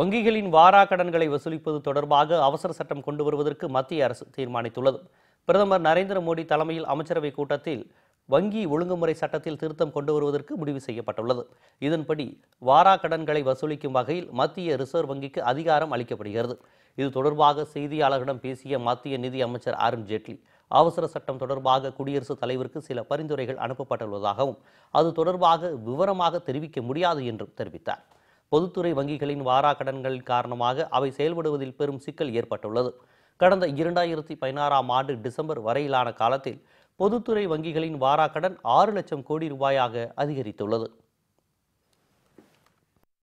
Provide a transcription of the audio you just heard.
வங்கிகளின் வாரா கடன்களை வசூலிப்பது தொடர்பாக அவசர சட்டம் கொண்டு வருவதற்கு மத்திய அரசு தீர்மானித்துள்ளது பிரதமர் நரேந்திர மோடி தலைமையில் அமைச்சரவைக் கூட்டத்தில் வங்கி ஒழுங்குமுறை சட்டத்தில் திருத்தம் கொண்டு வருவதற்கு முடிவு செய்யப்பட்டுள்ளது இதன்படி வாரா கடன்களை வசூலிக்கும் வகையில் மத்திய ரிசர்வ் வங்கிக்கு அதிகாரம் அளிக்கப்படுகிறது இது தொடர்பாக செய்தியாளர்களிடம் பேசிய மத்திய நிதி அமைச்சர் அருண் ஜேட்லி அவசர சட்டம் தொடர்பாக குடியரசுத் தலைவருக்கு சில பரிந்துரைகள் அனுப்பப்பட்டுள்ளதாகவும் அது தொடர்பாக விவரமாக தெரிவிக்க முடியாது என்றும் தெரிவித்தார் பொதுத்துறை வங்கிகளின் வாராக் கடன்கள் காரணமாக அவை செயல்படுவதில் பெரும் சிக்கல் ஏற்பட்டுள்ளது கடந்த இரண்டாயிரத்தி பதினாறாம் ஆண்டு டிசம்பர் வரையிலான காலத்தில் பொதுத்துறை வங்கிகளின் வாராக்கடன் ஆறு லட்சம் கோடி ரூபாயாக அதிகரித்துள்ளது